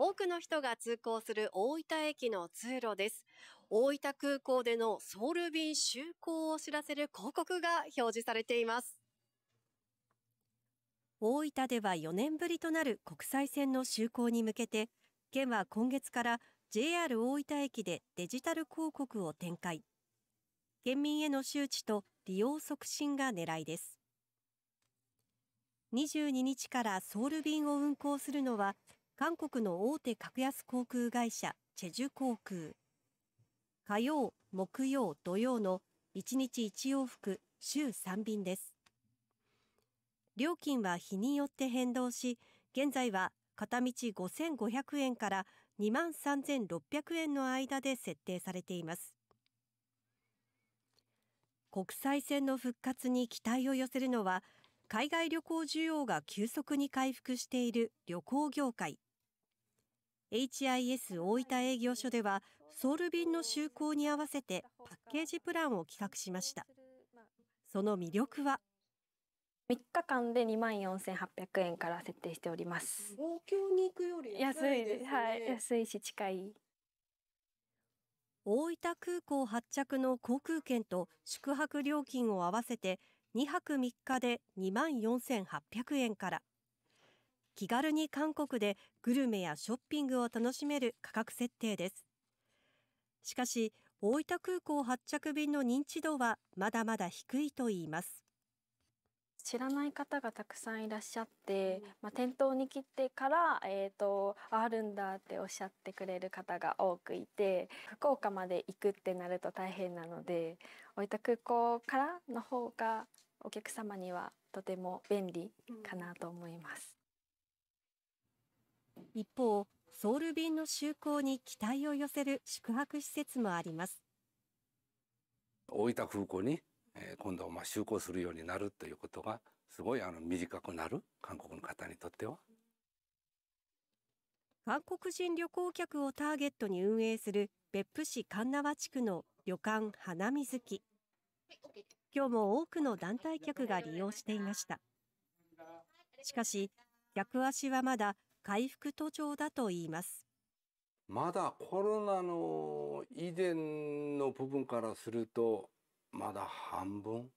多くの人が通行する大分駅の通路です。大分空港でのソウル便就航を知らせる広告が表示されています。大分では4年ぶりとなる国際線の就航に向けて、県は今月から JR 大分駅でデジタル広告を展開。県民への周知と利用促進が狙いです。22日からソウル便を運行するのは韓国の大手格安航空会社、チェジュ航空。火曜、木曜、土曜の1日1往復、週3便です。料金は日によって変動し、現在は片道5500円から23,600円の間で設定されています。国際線の復活に期待を寄せるのは、海外旅行需要が急速に回復している旅行業界。HIS 大分営業所ではソウル便の就航に合わせてパッケージプランを企画しましたその魅力は3日間で24,800円から設定しております東京に行くより安いです、ね、はい安いし近い大分空港発着の航空券と宿泊料金を合わせて2泊3日で24,800円から気軽に韓国でグルメやショッピングを楽しめる価格設定です。しかし、大分空港発着便の認知度はまだまだ低いといいます。知らない方がたくさんいらっしゃって、まあ、店頭に来てから、えーと、とあるんだっておっしゃってくれる方が多くいて福岡まで行くってなると大変なので大分空港からの方がお客様にはとても便利かなと思います。一方、ソウル便の就航に期待を寄せる宿泊施設もあります。大分空港に、えー、今度まあ就航するようになるということがすごいあの短くなる韓国の方にとっては。韓国人旅行客をターゲットに運営する別府市神縄地区の旅館花水木。今日も多くの団体客が利用していました。しかし、客足はまだ回復途上だと言います。まだコロナの以前の部分からするとまだ半分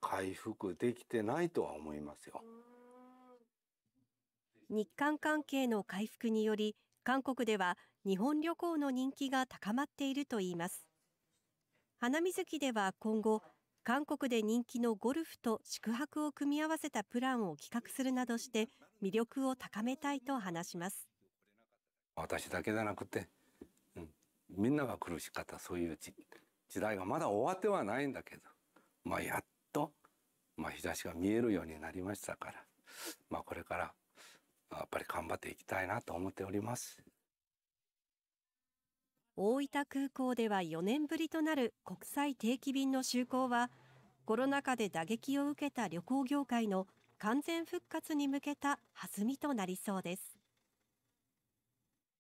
回復できてないとは思いますよ。日韓関係の回復により韓国では日本旅行の人気が高まっているといいます。花水木では今後韓国で人気のゴルフと宿泊を組み合わせたプランを企画するなどして魅力を高めたいと話します私だけじゃなくて、うん、みんなが苦しかったそういう時代がまだ終わってはないんだけど、まあ、やっと、まあ、日差しが見えるようになりましたから、まあ、これからやっぱり頑張っていきたいなと思っております。大分空港では4年ぶりとなる国際定期便の就航は、コロナ禍で打撃を受けた旅行業界の完全復活に向けた弾みとなりそうです。